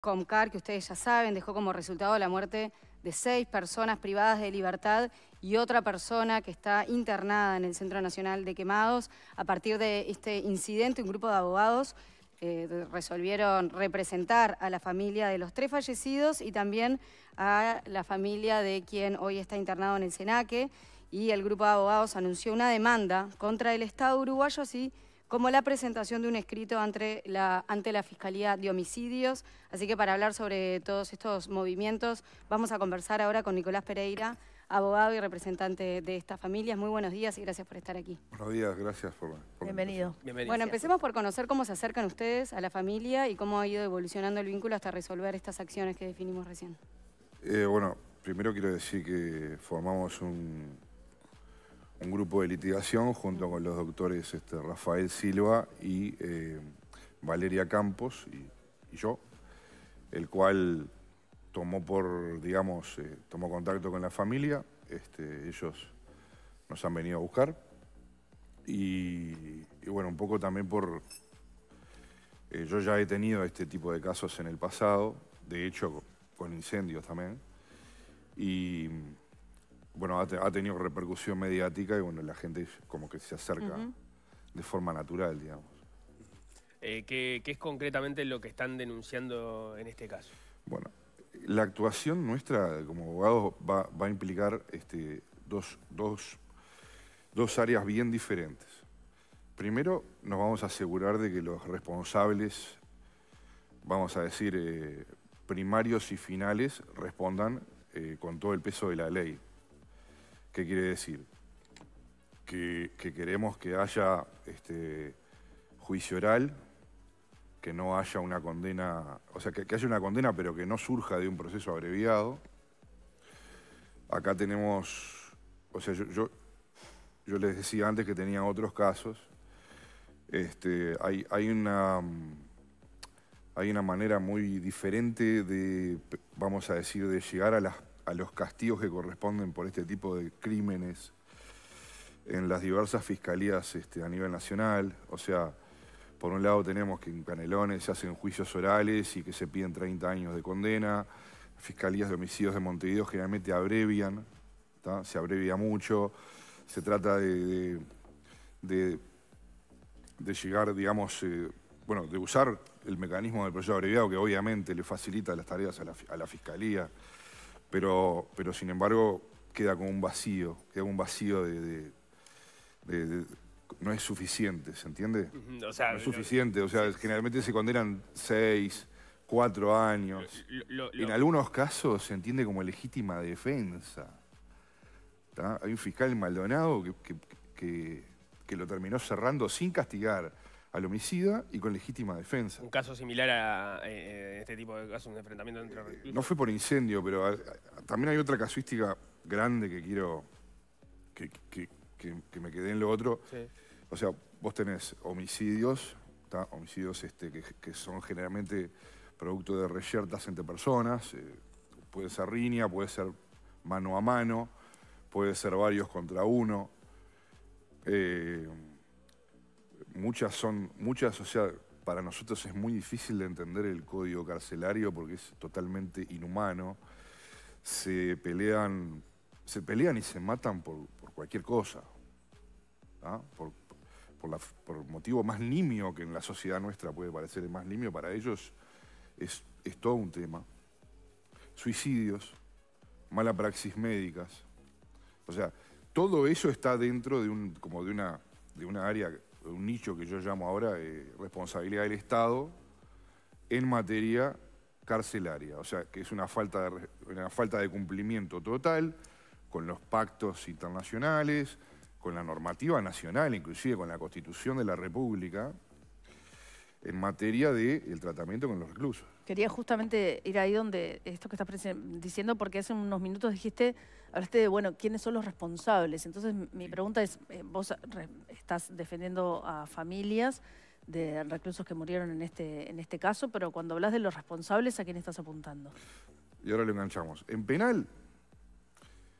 Comcar, que ustedes ya saben, dejó como resultado la muerte de seis personas privadas de libertad y otra persona que está internada en el Centro Nacional de Quemados. A partir de este incidente, un grupo de abogados eh, resolvieron representar a la familia de los tres fallecidos y también a la familia de quien hoy está internado en el Senaque. Y el grupo de abogados anunció una demanda contra el Estado uruguayo, así como la presentación de un escrito ante la, Fiscalía de Homicidios. Así que para hablar sobre todos estos movimientos, vamos a conversar ahora con Nicolás Pereira, abogado y representante de estas familias. Muy buenos días y gracias por estar aquí. Buenos días, gracias por... venir. Bienvenido. Bueno, empecemos por conocer cómo se acercan ustedes a la familia y cómo ha ido evolucionando el vínculo hasta resolver estas acciones que definimos recién. Eh, bueno, primero quiero decir que formamos un un grupo de litigación junto con los doctores este, Rafael Silva y eh, Valeria Campos y, yo, el cual tomó por, digamos, eh, tomó contacto con la familia, este, ellos nos han venido a buscar y, bueno, un poco también por... Eh, yo ya he tenido este tipo de casos en el pasado, de hecho con incendios también, y bueno, ha, tenido repercusión mediática y bueno, la gente como que se acerca de forma natural, digamos. Eh, ¿qué, es concretamente lo que están denunciando en este caso? Bueno, la actuación nuestra como abogados va, a implicar este, dos, dos, áreas bien diferentes. Primero, nos vamos a asegurar de que los responsables, vamos a decir, eh, primarios y finales, respondan eh, con todo el peso de la ley. ¿Qué quiere decir? Que, queremos que haya este, juicio oral, que no haya una condena, o sea, que, haya una condena pero que no surja de un proceso abreviado. Acá tenemos, o sea, yo, les decía antes que tenía otros casos. Este, hay, una hay una manera muy diferente de, vamos a decir, de llegar a las a los castigos que corresponden por este tipo de crímenes en las diversas fiscalías este, a nivel nacional. O sea, por un lado tenemos que en Canelones se hacen juicios orales y que se piden 30 años de condena. Fiscalías de homicidios de Montevideo generalmente abrevian, se abrevia mucho. Se trata de, de, llegar, digamos, eh, bueno, de usar el mecanismo del proyecto abreviado que obviamente le facilita las tareas a la fiscalía pero, sin embargo queda como un vacío, queda un vacío de, no es suficiente, ¿se entiende? no es suficiente, o sea, generalmente se condenan seis, cuatro años. En algunos casos se entiende como legítima defensa. Hay un fiscal Maldonado que lo terminó cerrando sin castigar al homicida y con legítima defensa. Un caso similar a eh, eh, este tipo de casos, un enfrentamiento entre... Eh, no fue por incendio, pero también hay otra casuística grande que quiero que, me quede en lo otro. O sea, vos tenés homicidios, homicidios este, que, son generalmente producto de reyertas entre personas, puede ser riña, puede ser mano a mano, puede ser varios contra uno. Eh, muchas son, muchas, o sea, para nosotros es muy difícil de entender el código carcelario porque es totalmente inhumano. Se pelean, se pelean y se matan por, cualquier cosa, ¿ah? por, por, motivo más nimio que en la sociedad nuestra puede parecer más nimio, para ellos es, es todo un tema. Suicidios, mala praxis médicas, o sea, todo eso está dentro de un, como de una, de una área un nicho que yo llamo ahora responsabilidad del Estado en materia carcelaria. O sea, que es una falta de, una falta de cumplimiento total con los pactos internacionales, con la normativa nacional, inclusive con la Constitución de la República, en materia del tratamiento con los reclusos. Quería justamente ir ahí donde esto que estás diciendo, porque hace unos minutos dijiste hablaste de, bueno, ¿quiénes son los responsables? Entonces, mi pregunta es, eh, vos estás defendiendo a familias de reclusos que murieron en este, en este caso, pero cuando hablas de los responsables, ¿a quién estás apuntando? Y ahora lo enganchamos. En penal,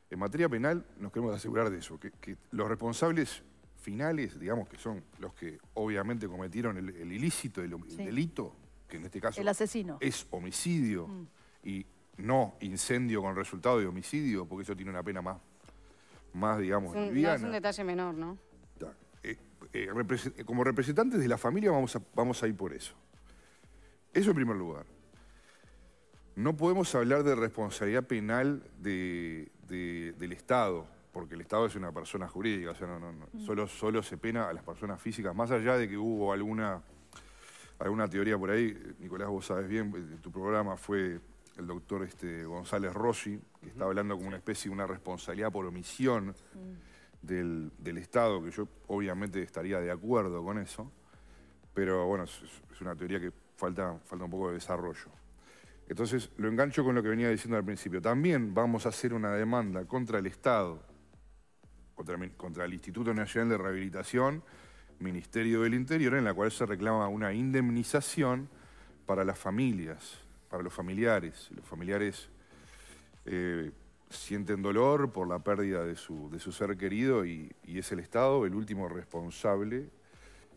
en materia penal, nos queremos asegurar de eso, que, los responsables finales, digamos que son los que obviamente cometieron el, ilícito, el, delito, que en este caso... El asesino. Es homicidio. Mm. Y no incendio con resultado de homicidio, porque eso tiene una pena más, más digamos, es un, detalle menor, ¿no? Eh, eh, como representantes de la familia vamos a, ir por eso. Eso en primer lugar. No podemos hablar de responsabilidad penal del Estado, porque el Estado es una persona jurídica, o sea, no, no, mm. Solo, se pena a las personas físicas, más allá de que hubo alguna alguna teoría por ahí, Nicolás, vos sabes bien, tu programa fue el doctor este, González Rossi, que está hablando como una especie de una responsabilidad por omisión del, Estado, que yo obviamente estaría de acuerdo con eso, pero bueno, es, una teoría que falta, falta un poco de desarrollo. Entonces, lo engancho con lo que venía diciendo al principio. También vamos a hacer una demanda contra el Estado, contra, contra el Instituto Nacional de Rehabilitación, Ministerio del Interior, en la cual se reclama una indemnización para las familias para los familiares. Los familiares eh, sienten dolor por la pérdida de su, de su ser querido y, es el Estado el último responsable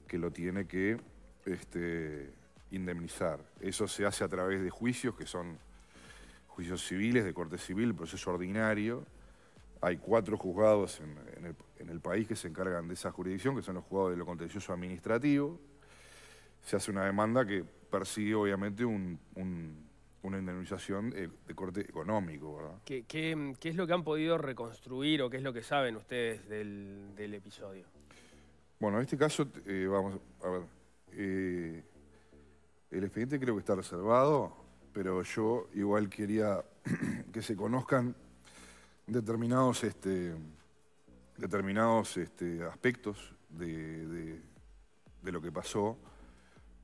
que lo tiene que este, indemnizar. Eso se hace a través de juicios que son juicios civiles, de corte civil, proceso ordinario. Hay cuatro juzgados en, el, país que se encargan de esa jurisdicción, que son los juzgados de lo contencioso administrativo. Se hace una demanda que persigue obviamente un, una indemnización eh, de corte económico, ¿verdad? ¿Qué, es lo que han podido reconstruir o qué es lo que saben ustedes del, episodio? Bueno, en este caso, eh, vamos a ver, eh, el expediente creo que está reservado, pero yo igual quería que se conozcan determinados, este, determinados este, aspectos de, lo que pasó,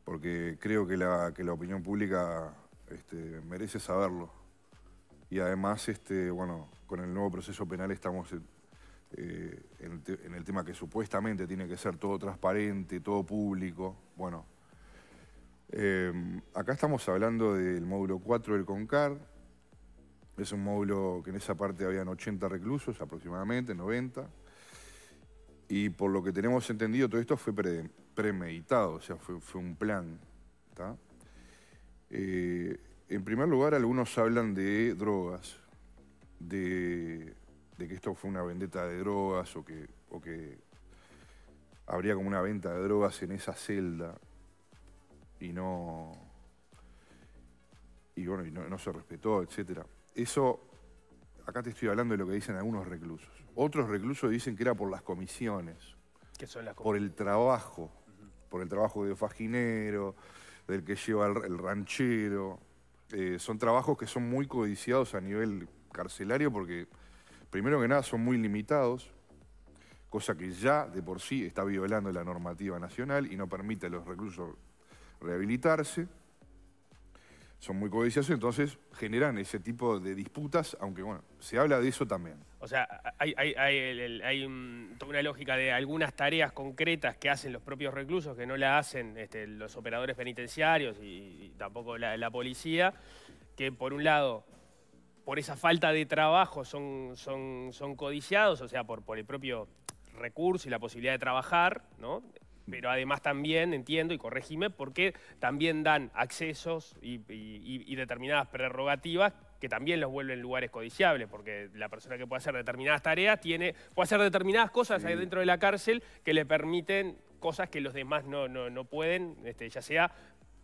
porque creo que la opinión pública este, merece saberlo. Y además, este, bueno, con el nuevo proceso penal estamos en, eh, el tema que supuestamente tiene que ser todo transparente, todo público. Bueno, eh, acá estamos hablando del módulo 4 del CONCAR. Es un módulo que en esa parte habían 80 reclusos aproximadamente, 90. Y por lo que tenemos entendido, todo esto fue premeditado, o sea, fue, un plan. está eh, en primer lugar, algunos hablan de drogas, de, que esto fue una vendeta de drogas o que, o habría como una venta de drogas en esa celda y no. Y bueno, no, se respetó, etc. Eso, acá te estoy hablando de lo que dicen algunos reclusos. Otros reclusos dicen que era por las comisiones. Por el trabajo. Por el trabajo de faginero del que lleva el, ranchero. Eh, son trabajos que son muy codiciados a nivel carcelario porque, primero que nada, son muy limitados, cosa que ya de por sí está violando la normativa nacional y no permite a los reclusos rehabilitarse son muy codiciosos, entonces generan ese tipo de disputas, aunque bueno, se habla de eso también. O sea, hay, hay, toda una lógica de algunas tareas concretas que hacen los propios reclusos, que no la hacen este, los operadores penitenciarios y, tampoco la, policía, que por un lado, por esa falta de trabajo son, son, son codiciados, o sea, por, por el propio recurso y la posibilidad de trabajar, ¿no? pero además también entiendo, y corregime, porque también dan accesos y, determinadas prerrogativas que también los vuelven lugares codiciables, porque la persona que puede hacer determinadas tareas tiene, puede hacer determinadas cosas ahí dentro de la cárcel que le permiten cosas que los demás no, pueden, este, ya sea,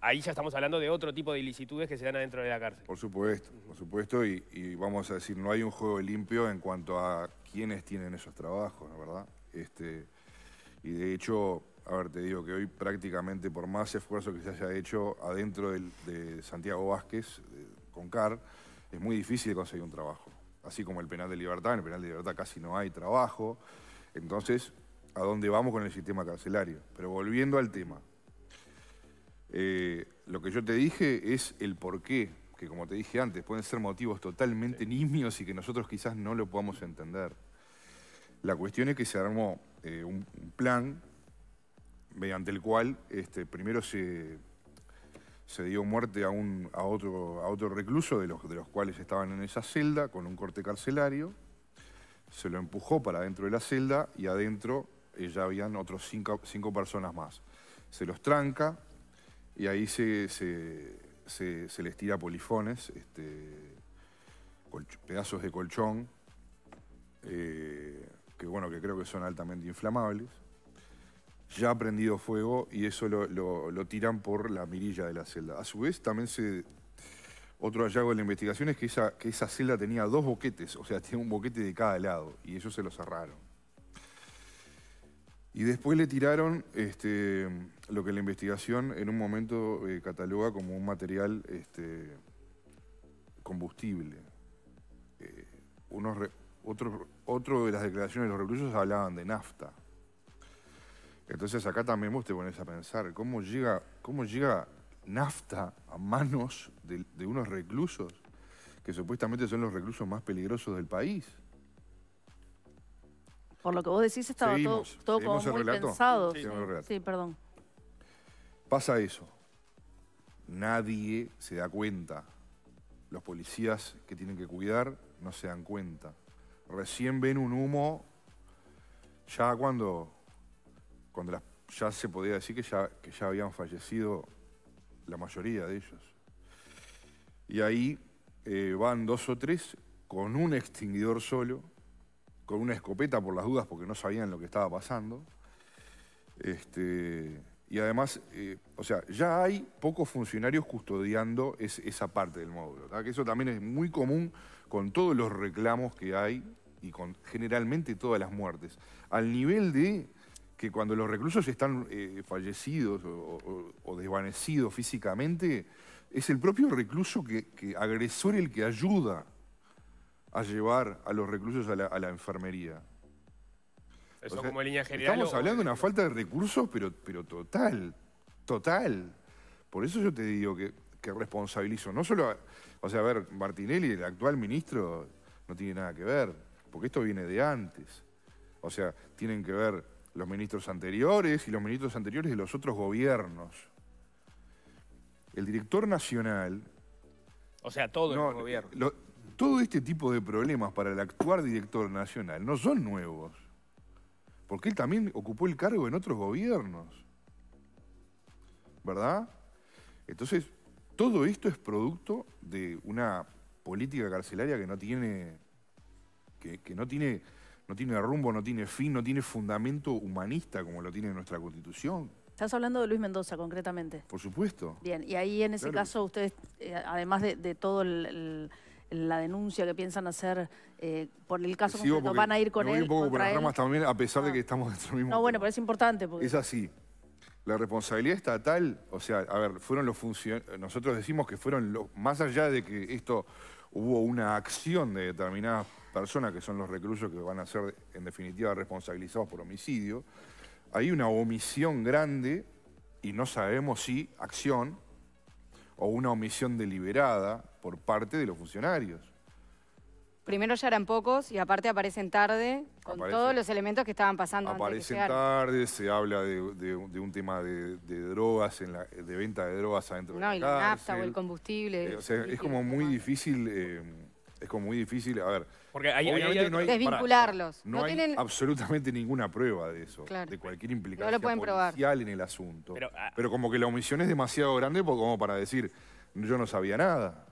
ahí ya estamos hablando de otro tipo de ilicitudes que se dan adentro de la cárcel. Por supuesto, por supuesto, y, vamos a decir, no hay un juego limpio en cuanto a quiénes tienen esos trabajos, ¿no ¿verdad? Este, y de hecho, a ver, te digo que hoy prácticamente por más esfuerzo que se haya hecho adentro de Santiago Vázquez, con CAR, es muy difícil conseguir un trabajo. Así como el penal de libertad, en el penal de libertad casi no hay trabajo. Entonces, ¿a dónde vamos con el sistema carcelario? Pero volviendo al tema, eh, lo que yo te dije es el por qué, que como te dije antes, pueden ser motivos totalmente nimios y que nosotros quizás no lo podamos entender. La cuestión es que se armó eh, un plan mediante el cual este, primero se, se dio muerte a, un, a, otro, a otro recluso, de los, de los cuales estaban en esa celda, con un corte carcelario. Se lo empujó para dentro de la celda y adentro eh, ya habían otros cinco, cinco, personas más. Se los tranca y ahí se, les tira polifones, este, pedazos de colchón, eh, que bueno, que creo que son altamente inflamables ya ha prendido fuego y eso lo, tiran por la mirilla de la celda. A su vez, también se... Otro hallazgo de la investigación es que esa, que esa celda tenía dos boquetes, o sea, tenía un boquete de cada lado, y ellos se lo cerraron. Y después le tiraron este, lo que la investigación en un momento eh, cataloga como un material este, combustible. Eh, otro, otro de las declaraciones de los reclusos hablaban de nafta. Entonces acá también vos te pones a pensar cómo llega, cómo llega nafta a manos de, unos reclusos que supuestamente son los reclusos más peligrosos del país. Por lo que vos decís estaba todo, todo como muy pensado. sí, perdón. Pasa eso. Nadie se da cuenta. Los policías que tienen que cuidar no se dan cuenta. Recién ven un humo ya cuando cuando ya se podía decir que ya, ya habían fallecido la mayoría de ellos. Y ahí eh, van dos o tres con un extinguidor solo, con una escopeta por las dudas porque no sabían lo que estaba pasando. Este, y además, eh, o sea, ya hay pocos funcionarios custodiando esa parte del módulo. Que eso también es muy común con todos los reclamos que hay y con generalmente todas las muertes. Al nivel de que cuando los reclusos están eh, fallecidos o, desvanecidos físicamente, es el propio recluso que, agresor el que ayuda a llevar a los reclusos a la, enfermería. Eso como línea general. Estamos hablando de una eh, falta de recursos, pero, pero total, total. Por eso yo te digo que, que responsabilizo, no solo, o sea, a ver, Martinelli, el actual ministro, no tiene nada que ver, porque esto viene de antes. O sea, tienen que ver los ministros anteriores y los ministros anteriores de los otros gobiernos. El director nacional... O sea, todo el gobierno. todo este tipo de problemas para el actual director nacional no son nuevos. Porque él también ocupó el cargo en otros gobiernos. ¿Verdad? Entonces, todo esto es producto de una política carcelaria que no tiene... que no tiene no tiene rumbo, no tiene fin, no tiene fundamento humanista como lo tiene nuestra Constitución. Estás hablando de Luis Mendoza concretamente. Por supuesto. Bien, y ahí en ese caso ustedes, eh, además de, todo la denuncia que piensan hacer eh, por el caso van a ir con él. Un poco por las también, a pesar de ah. que estamos dentro mismo. No, bueno, pero es importante. Es así. La responsabilidad estatal, o sea, a ver, fueron los funcionarios, nosotros decimos que fueron los, más allá de que esto hubo una acción de determinadas personas que son los reclusos que van a ser, en definitiva, responsabilizados por homicidio, hay una omisión grande y no sabemos si acción o una omisión deliberada por parte de los funcionarios. Primero ya eran pocos y aparte aparecen tarde con todos los elementos que estaban pasando. Aparecen tarde, se habla de, un tema de, drogas, en la, de venta de drogas adentro del de la y la nafta o el combustible. Eh, o sea, es como muy difícil eh, es como muy difícil, a ver. Porque no desvincularlos. no, tienen... absolutamente ninguna prueba de eso, de cualquier implicación no en el asunto. Ah, pero, como que la omisión es demasiado grande como para decir, yo no sabía nada.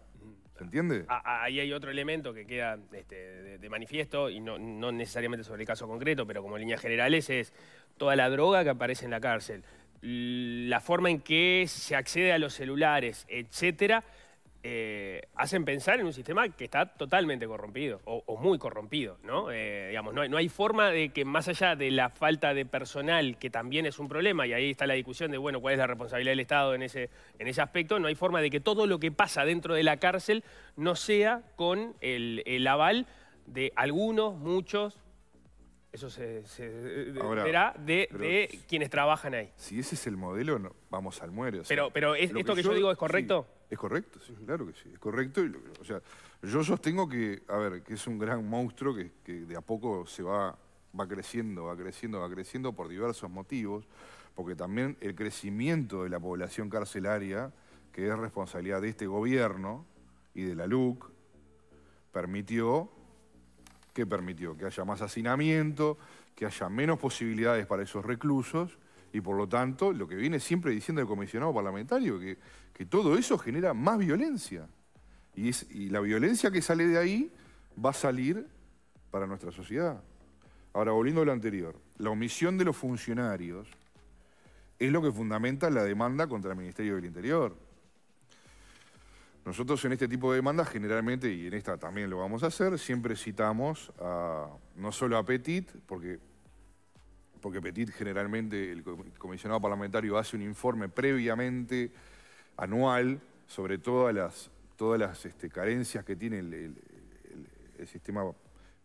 ¿Se entiende? Ah, ah, ahí hay otro elemento que queda este, de, manifiesto, y no, no necesariamente sobre el caso concreto, pero como líneas generales es toda la droga que aparece en la cárcel, la forma en que se accede a los celulares, etcétera, eh, hacen pensar en un sistema que está totalmente corrompido o, muy corrompido, ¿no? Eh, digamos, no, no, hay forma de que más allá de la falta de personal, que también es un problema, y ahí está la discusión de, bueno, cuál es la responsabilidad del Estado en ese, en ese aspecto, no hay forma de que todo lo que pasa dentro de la cárcel no sea con el, aval de algunos, muchos, eso se, eh, verá de, de, quienes trabajan ahí. Si ese es el modelo, vamos al muero. pero pero ¿esto que, yo, digo es correcto? Es correcto, sí, claro que sí, es correcto. Y o sea, yo sostengo que, a ver, que es un gran monstruo que, de a poco se va, va creciendo, va creciendo, va creciendo por diversos motivos, porque también el crecimiento de la población carcelaria, que es responsabilidad de este gobierno y de la LUC, permitió, ¿qué permitió? Que haya más hacinamiento, que haya menos posibilidades para esos reclusos y por lo tanto lo que viene siempre diciendo el comisionado parlamentario, que, que todo eso genera más violencia. Y, y la violencia que sale de ahí va a salir para nuestra sociedad. Ahora, volviendo a lo anterior, la omisión de los funcionarios es lo que fundamenta la demanda contra el Ministerio del Interior. Nosotros en este tipo de demandas generalmente, y en esta también lo vamos a hacer, siempre citamos a, no solo a Petit, porque porque Petit generalmente, el comisionado parlamentario hace un informe previamente anual sobre todas las, todas las este, carencias que tiene el, sistema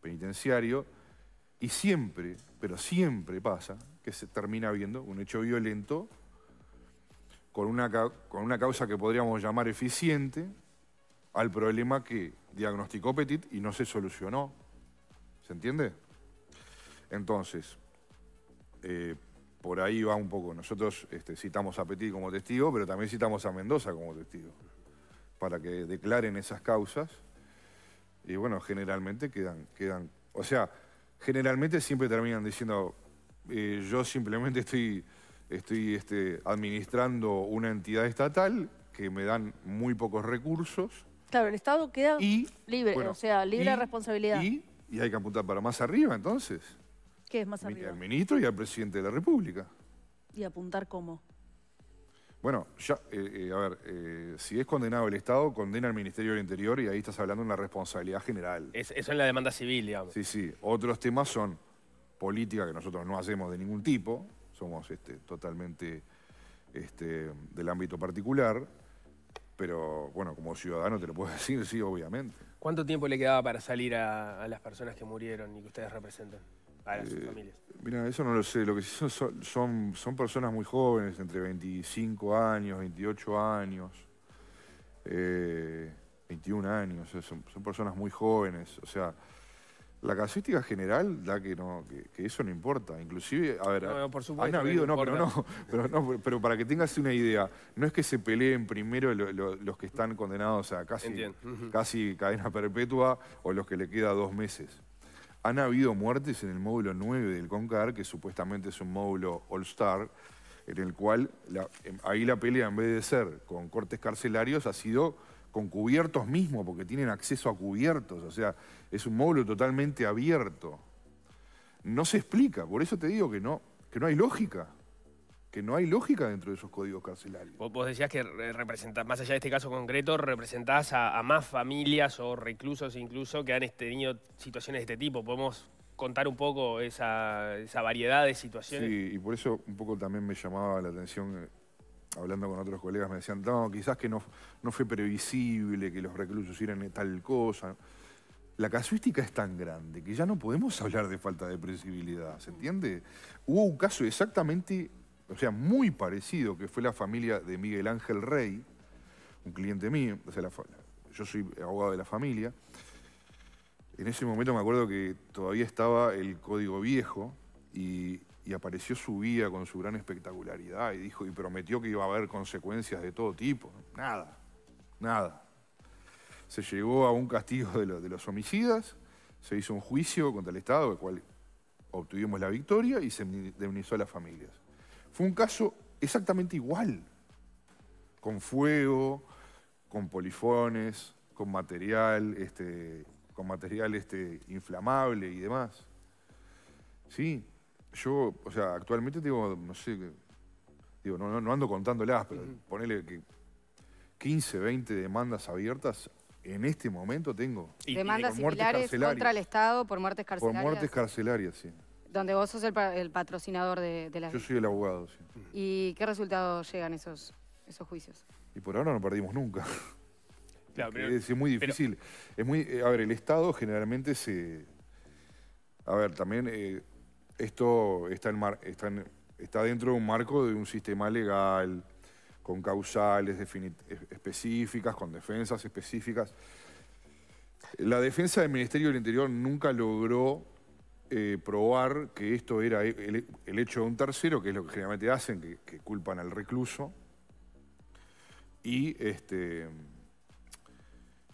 penitenciario, y siempre, pero siempre pasa que se termina viendo un hecho violento con una, con una causa que podríamos llamar eficiente al problema que diagnosticó Petit y no se solucionó. ¿Se entiende? Entonces, eh, por ahí va un poco. Nosotros este, citamos a Petit como testigo, pero también citamos a Mendoza como testigo, para que declaren esas causas. Y bueno, generalmente quedan, quedan o sea, generalmente siempre terminan diciendo, eh, yo simplemente estoy, estoy este, administrando una entidad estatal que me dan muy pocos recursos. Claro, el Estado queda libre, o sea, libre de responsabilidad. Y, y hay que apuntar para más arriba, entonces. ¿Qué es más arriba? Al ministro y al presidente de la República. ¿Y apuntar cómo? Bueno, ya, eh, eh, a ver, eh, si es condenado el Estado, condena al Ministerio del Interior y ahí estás hablando de una responsabilidad general. eso es la demanda civil, digamos. Sí, sí. Otros temas son política, que nosotros no hacemos de ningún tipo, somos este, totalmente este, del ámbito particular, pero bueno, como ciudadano te lo puedo decir, sí, obviamente. ¿Cuánto tiempo le quedaba para salir a las personas que murieron y que ustedes representan? Eh, mira, eso no lo sé. Lo que sí son, son, personas muy jóvenes, entre 25 años, 28 años, 21 eh, años. Son, personas muy jóvenes. O sea, la casuística general da que no que, eso no importa. Inclusive, a ver, no, han habido, no, pero no, pero no, pero para que tengas una idea, no es que se peleen primero los que están condenados a casi, casi cadena perpetua o los que le queda dos meses. Han habido muertes en el módulo 9 del CONCAR, que supuestamente es un módulo All-Star, en el cual em, ahí la pelea, en vez de ser con cortes carcelarios, ha sido con cubiertos mismo, porque tienen acceso a cubiertos. O sea, es un módulo totalmente abierto. No se explica, por eso te digo que no, que no hay lógica que no hay lógica dentro de esos códigos carcelarios. Vos decías que representás, más allá de este caso concreto, representás a, más familias o reclusos incluso que han tenido situaciones de este tipo. ¿Podemos contar un poco esa, variedad de situaciones? Sí, y por eso un poco también me llamaba la atención eh, hablando con otros colegas, me decían, no, quizás que no, no fue previsible que los reclusos hicieran tal cosa. La casuística es tan grande que ya no podemos hablar de falta de previsibilidad, ¿se entiende? Hubo un caso exactamente o sea, muy parecido, que fue la familia de Miguel Ángel Rey, un cliente mío, yo soy abogado de la familia. En ese momento me acuerdo que todavía estaba el código viejo y, apareció su guía con su gran espectacularidad y dijo y prometió que iba a haber consecuencias de todo tipo. Nada, nada. Se llegó a un castigo de, los homicidas, se hizo un juicio contra el Estado, el cual obtuvimos la victoria y se indemnizó a las familias. Fue un caso exactamente igual, con fuego, con polifones, con material, este, con material este, inflamable y demás. Sí, yo, o sea, actualmente digo, no sé, digo, no, ando contándolas, pero ponerle ponele que 15, 20 demandas abiertas en este momento tengo. demandas similares contra el Estado por muertes carcelarias. Por muertes carcelarias, sí. Donde vos sos el, patrocinador de, la... Yo soy el abogado, sí. ¿Y qué resultados llegan esos, esos juicios? Y por ahora no perdimos nunca. Claro, es, muy difícil. Es muy, eh, a ver, el Estado generalmente se... A ver, también eh, esto está, en está, está dentro de un marco de un sistema legal, con causales e, específicas, con defensas específicas. La defensa del Ministerio del Interior nunca logró eh, probar que esto era el, hecho de un tercero, que es lo que generalmente hacen, que, culpan al recluso. Y este,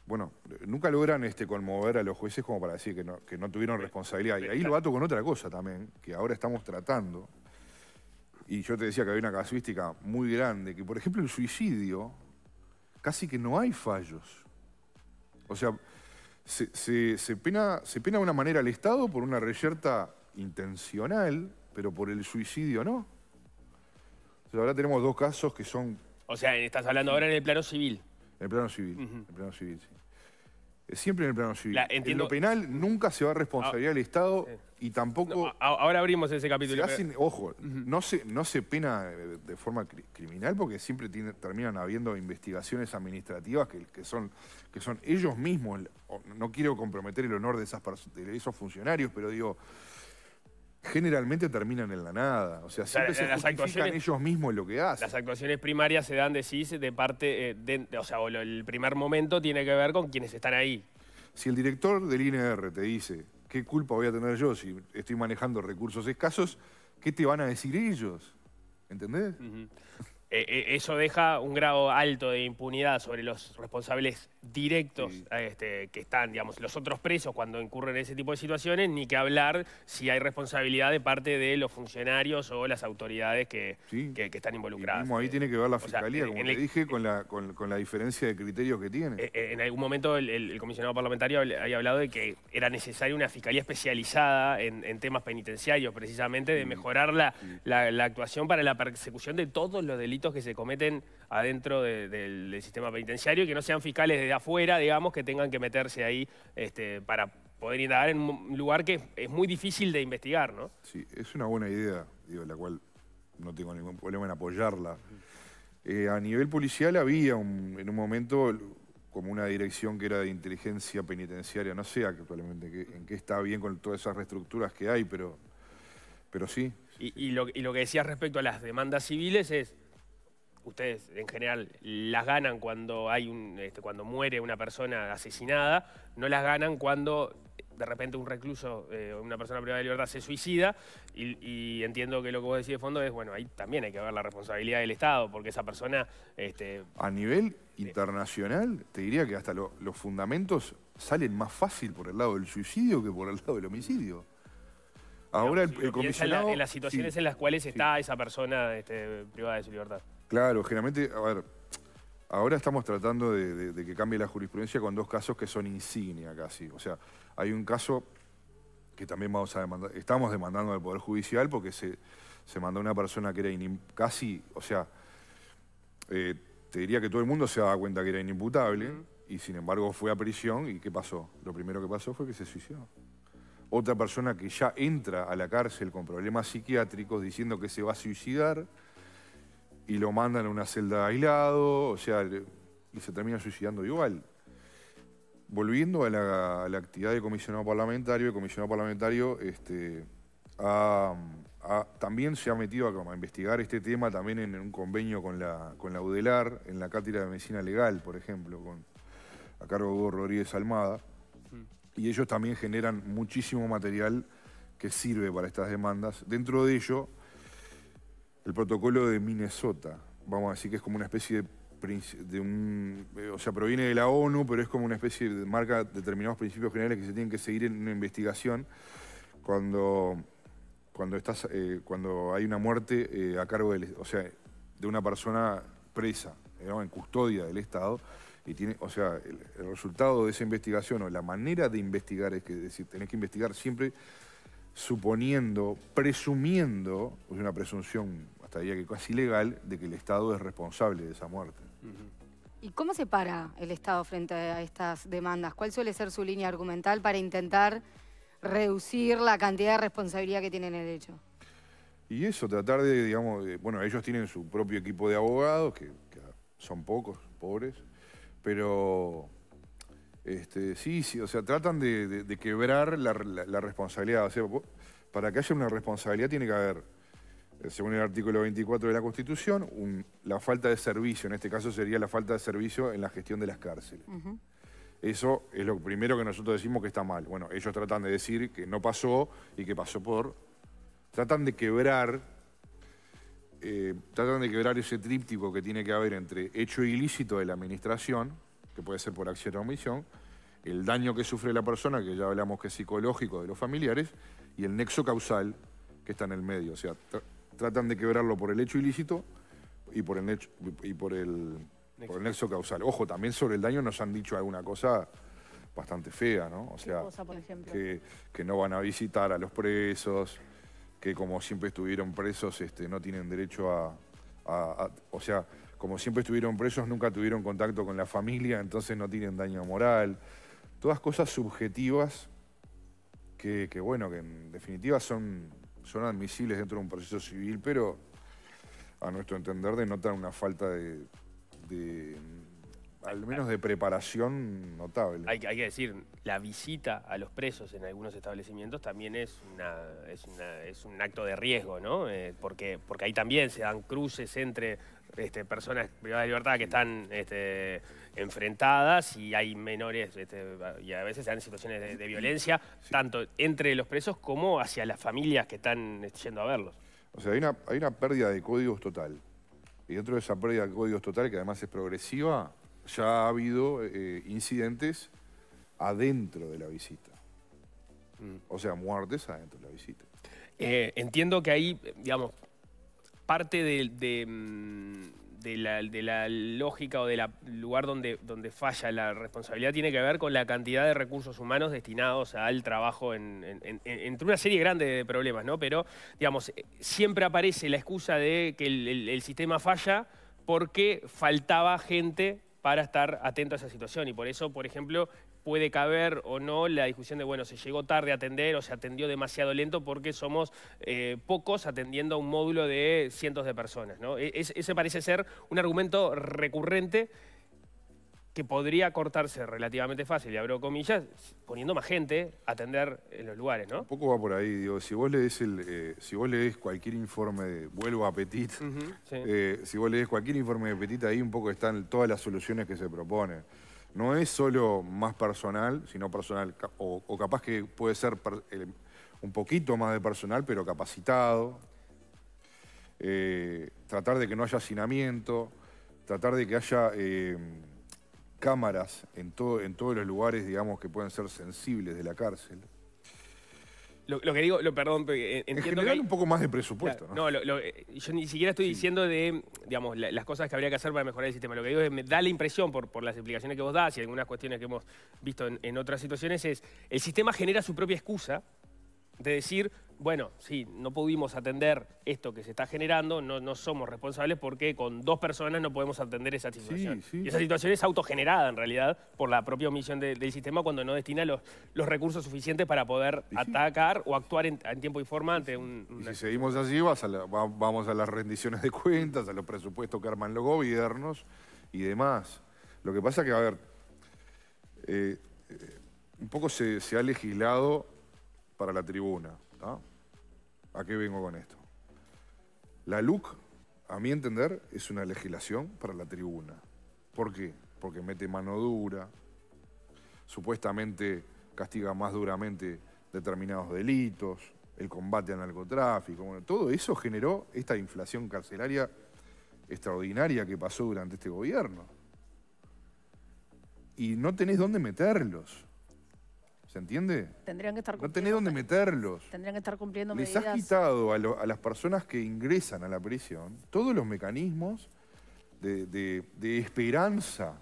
bueno, nunca logran este, conmover a los jueces como para decir que no, que no tuvieron responsabilidad. Y ahí lo ato con otra cosa también, que ahora estamos tratando. Y yo te decía que había una casuística muy grande, que por ejemplo el suicidio, casi que no hay fallos. O sea, se, pena, se pena de una manera al Estado por una reyerta intencional, pero por el suicidio no. ahora tenemos dos casos que son... O sea, estás hablando ahora en el plano civil. En el plano civil, sí. Eh, siempre en el plano civil. en lo penal nunca se va a responsabilizar al ah, Estado y tampoco... ahora abrimos ese capítulo. ojo, no, se, no se pena eh, de forma criminal porque siempre terminan habiendo investigaciones administrativas que, son, que son ellos mismos no quiero comprometer el honor de, esas esos funcionarios, pero digo, generalmente terminan en la nada. O sea, siempre se ellos mismos lo que hacen. Las actuaciones primarias se dan de sí de parte, eh, de, o sea, el primer momento tiene que ver con quienes están ahí. Si el director del INR te dice, ¿qué culpa voy a tener yo si estoy manejando recursos escasos? ¿Qué te van a decir ellos? ¿Entendés? Eh, eh, eso deja un grado alto de impunidad sobre los responsables directos eh, este, que están, digamos, los otros presos cuando incurren en ese tipo de situaciones, ni que hablar si hay responsabilidad de parte de los funcionarios o las autoridades que, están involucradas. Y ahí eh, tiene que ver la fiscalía, como te e- dije, con la, diferencia de criterios que tiene. Eh, en algún momento el, comisionado parlamentario había hablado de que era necesaria una fiscalía especializada en, temas penitenciarios, precisamente, de mejorar la actuación para la persecución de todos los delitos que se cometen adentro del sistema penitenciario y que no sean fiscales desde afuera, digamos, que tengan que meterse ahí este, para poder indagar en un lugar que es muy difícil de investigar, ¿no? Sí, es una buena idea, digo, la cual no tengo ningún problema en apoyarla. Eh, a nivel policial había en un momento como una dirección que era de inteligencia penitenciaria, no sé actualmente en qué está bien con todas esas reestructuras que hay, pero, pero sí. y lo que decías respecto a las demandas civiles es, ustedes en general las ganan cuando hay un, este, cuando muere una persona asesinada, no las ganan cuando eh, de repente un recluso, o eh, una persona privada de libertad se suicida y, entiendo que lo que vos decís de fondo es, bueno, ahí también hay que ver la responsabilidad del Estado porque esa persona... Este, a nivel internacional, te diría que hasta los fundamentos salen más fácil por el lado del suicidio que por el lado del homicidio. Ahora el, el comisionado... En, las situaciones en las cuales está esa persona este, privada de su libertad. Claro, generalmente, a ver, ahora estamos tratando de, que cambie la jurisprudencia con dos casos que son insignia casi. O sea, hay un caso que también vamos a demandar, estamos demandando al Poder Judicial porque se, se mandó una persona que era casi, o sea, eh, te diría que todo el mundo se daba cuenta que era inimputable y sin embargo fue a prisión y ¿qué pasó? Lo primero que pasó fue que se suicidó. Otra persona que ya entra a la cárcel con problemas psiquiátricos diciendo que se va a suicidar, y lo mandan a una celda aislado, o sea, y se termina suicidando igual. Volviendo a la, actividad de comisionado parlamentario, el comisionado parlamentario este, también se ha metido a, a, investigar este tema también en, un convenio con la, con la UDELAR, en la cátedra de medicina legal, por ejemplo, con, a cargo de Hugo Rodríguez Almada. Mm. Y ellos también generan muchísimo material que sirve para estas demandas. Dentro de ello, el protocolo de Minnesota. Vamos a decir que es como una especie de un, eh, o sea, proviene de la ONU, pero es como una especie de marca determinados principios generales que se tienen que seguir en una investigación cuando, cuando, estás, eh, cuando hay una muerte eh, a cargo del, o sea, de una persona presa, en custodia del Estado. Y tiene, o sea, el, resultado de esa investigación o la manera de investigar es que decir, tenés que investigar siempre suponiendo, presumiendo, es una presunción hasta día que casi legal, de que el Estado es responsable de esa muerte. ¿Y cómo se para el Estado frente a estas demandas? ¿Cuál suele ser su línea argumental para intentar reducir la cantidad de responsabilidad que tienen en el hecho? Y eso, tratar de, digamos, bueno, ellos tienen su propio equipo de abogados, que, son pocos, pobres, pero este, sí, sí, o sea, tratan de, quebrar la, la, responsabilidad. O sea, para que haya una responsabilidad tiene que haber eh, según el artículo 24 de la Constitución, la falta de servicio, en este caso sería la falta de servicio en la gestión de las cárceles. Eso es lo primero que nosotros decimos que está mal. Bueno, ellos tratan de decir que no pasó y que pasó por... Tratan de quebrar, eh, tratan de quebrar ese tríptico que tiene que haber entre hecho ilícito de la administración, que puede ser por acción o omisión, el daño que sufre la persona, que ya hablamos que es psicológico de los familiares, y el nexo causal que está en el medio. O sea, tratan de quebrarlo por el hecho ilícito y por el, hecho, y por el, nexo. causal. Ojo, también sobre el daño nos han dicho alguna cosa bastante fea, ¿no? O sea, que, no van a visitar a los presos, que como siempre estuvieron presos, este, no tienen derecho a, O sea, como siempre estuvieron presos, nunca tuvieron contacto con la familia, entonces no tienen daño moral. Todas cosas subjetivas que, que bueno, que en definitiva son son admisibles dentro de un proceso civil, pero a nuestro entender denotan una falta de, al menos de preparación notable. Hay, que decir, la visita a los presos en algunos establecimientos también es, una, es, un acto de riesgo, ¿no? Eh, porque, porque ahí también se dan cruces entre este, personas privadas de libertad que están este, enfrentadas y hay menores este, y a veces se dan situaciones de, violencia, tanto entre los presos como hacia las familias que están yendo a verlos. O sea, hay una, pérdida de códigos total. Y dentro de esa pérdida de códigos total, que además es progresiva, ya ha habido eh, incidentes adentro de la visita. Mm. O sea, muertes adentro de la visita. Eh, entiendo que hay, digamos, parte mm, de, la, lógica o del lugar donde, falla la responsabilidad tiene que ver con la cantidad de recursos humanos destinados al trabajo en, entre una serie grande de problemas, ¿no? Pero, digamos, eh, siempre aparece la excusa de que el, el sistema falla porque faltaba gente para estar atento a esa situación. Y por eso, por ejemplo, puede caber o no la discusión de, bueno, se llegó tarde a atender o se atendió demasiado lento porque somos eh, pocos atendiendo a un módulo de cientos de personas. ¿no? E-, ese parece ser un argumento recurrente que podría cortarse relativamente fácil, y abro comillas, poniendo más gente a atender en los lugares, ¿no? poco va por ahí, digo, si vos lees, el, eh, si vos lees cualquier informe de vuelvo a Petit, eh, si vos lees cualquier informe de Petit, ahí un poco están todas las soluciones que se proponen no es solo más personal, sino personal, o, capaz que puede ser un poquito más de personal, pero capacitado. Eh, tratar de que no haya hacinamiento, tratar de que haya eh, cámaras en, en todos los lugares, digamos, que pueden ser sensibles de la cárcel. Lo, que digo, lo, perdón, en general un poco más de presupuesto, ¿no? Eh, yo ni siquiera estoy diciendo de, digamos, las cosas que habría que hacer para mejorar el sistema. Lo que digo es, me da la impresión, por, por las explicaciones que vos das y algunas cuestiones que hemos visto en, en otras situaciones, es el sistema genera su propia excusa de decir, bueno, sí, no pudimos atender esto que se está generando, no, no somos responsables porque con dos personas no podemos atender esa situación. Y esa situación es autogenerada en realidad por la propia omisión del sistema cuando no destina los, los recursos suficientes para poder atacar o actuar en, tiempo informante. forma un... si seguimos así, vamos a las rendiciones de cuentas, a los presupuestos que arman los gobiernos y demás. Lo que pasa es que, a ver, eh, eh, un poco se ha legislado para la tribuna. ¿A qué vengo con esto? La LUC, a mi entender, es una legislación para la tribuna. ¿Por qué? Porque mete mano dura, supuestamente castiga más duramente determinados delitos, el combate al narcotráfico. todo eso generó esta inflación carcelaria extraordinaria que pasó durante este gobierno. Y no tenés dónde meterlos. ¿Se entiende? Tendrían que estar No tenés dónde meterlos. Tendrían que estar cumpliendo Les has quitado a, las personas que ingresan a la prisión todos los mecanismos de, esperanza,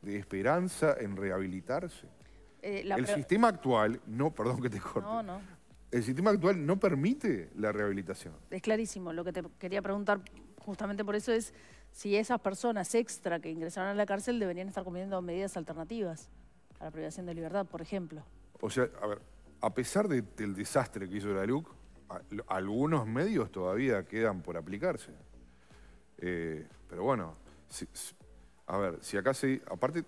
de esperanza en rehabilitarse. Eh, el sistema actual, no, perdón que te El sistema actual no permite la rehabilitación. Es clarísimo. Lo que te quería preguntar justamente por eso es si esas personas extra que ingresaron a la cárcel deberían estar cumpliendo medidas alternativas la privación de libertad, por ejemplo. O sea, a ver, a pesar del desastre que hizo la LUC, algunos medios todavía quedan por aplicarse. Eh, pero bueno, a ver, si acá se... Aparte,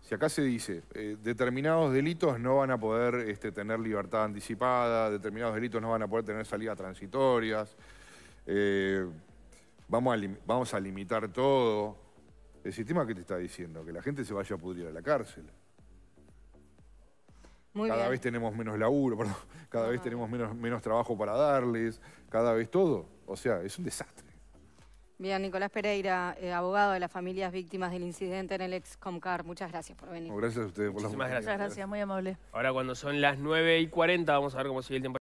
si acá se dice, eh, determinados delitos no van a poder este, tener libertad anticipada, determinados delitos no van a poder tener salidas transitorias, eh, vamos, a vamos a limitar todo. ¿El sistema que te está diciendo? Que la gente se vaya a pudrir a la cárcel cada vez tenemos menos laburo, perdón, cada vez tenemos menos, menos trabajo para darles, cada vez todo. O sea, es un desastre. Bien, Nicolás Pereira, eh, abogado de las familias víctimas del incidente en el ex Muchas gracias por venir. gracias a ustedes por la gracias. Muchas gracias, muy amable. Ahora cuando son las 9 y 40 vamos a ver cómo sigue el tiempo.